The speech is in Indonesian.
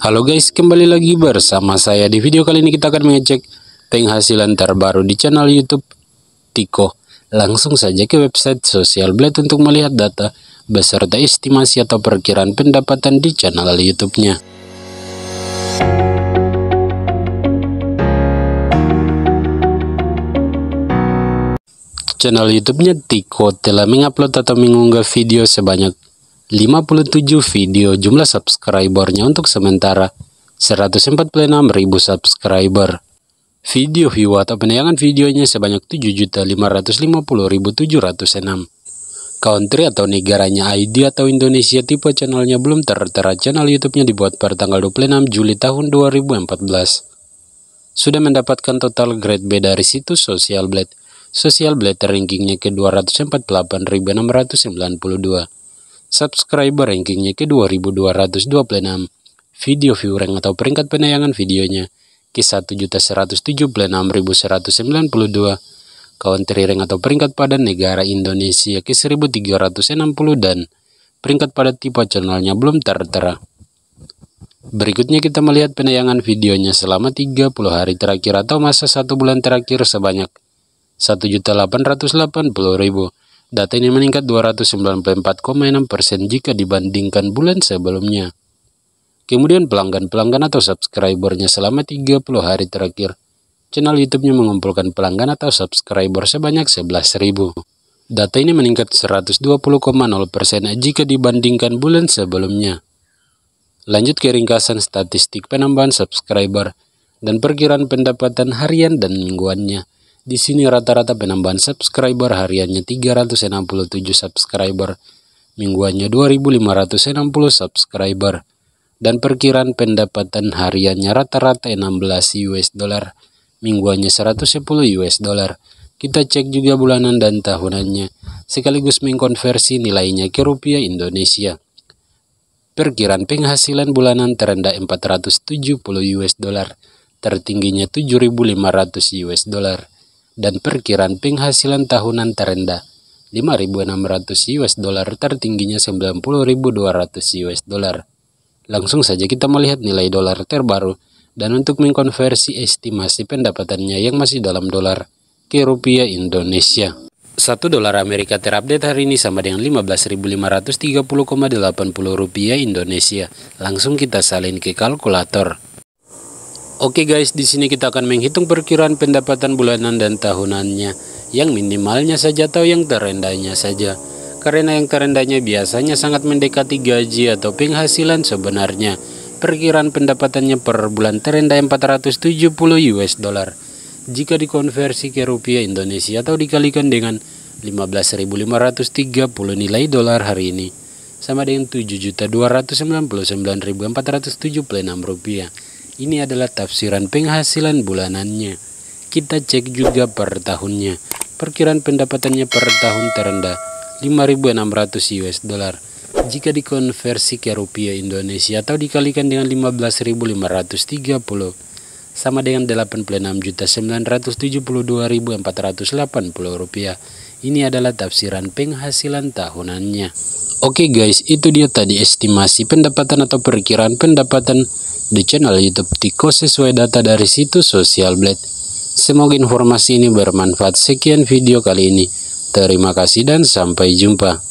Halo guys, kembali lagi bersama saya. Di video kali ini kita akan mengecek penghasilan terbaru di channel YouTube Tiko. Langsung saja ke website Social Blade untuk melihat data beserta estimasi atau perkiraan pendapatan di channel YouTube-nya. Channel YouTube-nya Tiko telah mengupload atau mengunggah video sebanyak 57 video jumlah subscribernya untuk sementara 146.000 subscriber. Video view atau penayangan videonya sebanyak 7.550.706. Country atau negaranya ID atau Indonesia tipe channelnya belum tertera channel YouTube-nya dibuat pada tanggal 26 Juli tahun 2014. Sudah mendapatkan total grade B dari situs Social Blade. Social Blade rankingnya ke 248.692 subscriber rankingnya ke 2226, video view rank atau peringkat penayangan videonya ke 1.176.192, country rank atau peringkat pada negara Indonesia ke 1.360 dan peringkat pada tipe channelnya belum tertera. Berikutnya kita melihat penayangan videonya selama 30 hari terakhir atau masa 1 bulan terakhir sebanyak 1.880.000 Data ini meningkat 294,6% jika dibandingkan bulan sebelumnya. Kemudian pelanggan-pelanggan atau subscribernya selama 30 hari terakhir. Channel YouTube-nya mengumpulkan pelanggan atau subscriber sebanyak 11.000. Data ini meningkat 120,0% jika dibandingkan bulan sebelumnya. Lanjut ke ringkasan statistik penambahan subscriber dan perkiraan pendapatan harian dan mingguannya. Di sini rata-rata penambahan subscriber hariannya 367 subscriber, mingguannya 2560 subscriber, dan perkiraan pendapatan hariannya rata-rata 16 US dollar, mingguannya 110 US dollar. Kita cek juga bulanan dan tahunannya, sekaligus mengkonversi nilainya ke rupiah Indonesia. Perkiraan penghasilan bulanan terendah 470 US dollar, tertingginya 7500 US dollar dan perkiraan penghasilan tahunan terendah 5.600 US dollar tertingginya 90.200 US dollar. Langsung saja kita melihat nilai dolar terbaru dan untuk mengkonversi estimasi pendapatannya yang masih dalam dolar ke rupiah Indonesia. 1 dolar Amerika terupdate hari ini sama dengan 15.530,80 rupiah Indonesia. Langsung kita salin ke kalkulator. Oke guys, di sini kita akan menghitung perkiraan pendapatan bulanan dan tahunannya, yang minimalnya saja atau yang terendahnya saja. Karena yang terendahnya biasanya sangat mendekati gaji atau penghasilan sebenarnya. Perkiraan pendapatannya per bulan terendah 470 US dollar. Jika dikonversi ke rupiah Indonesia atau dikalikan dengan 15.530 nilai dolar hari ini sama dengan 7.299.476 rupiah. Ini adalah tafsiran penghasilan bulanannya. Kita cek juga per tahunnya. Perkiraan pendapatannya per tahun terendah 5.600 US dollar. Jika dikonversi ke rupiah Indonesia atau dikalikan dengan 15.530 sama dengan 8.6.972.480 rupiah ini adalah tafsiran penghasilan tahunannya. Oke okay guys, itu dia tadi estimasi pendapatan atau perkiraan pendapatan di channel YouTube Tiko sesuai data dari situs Social Blade. Semoga informasi ini bermanfaat. Sekian video kali ini. Terima kasih dan sampai jumpa.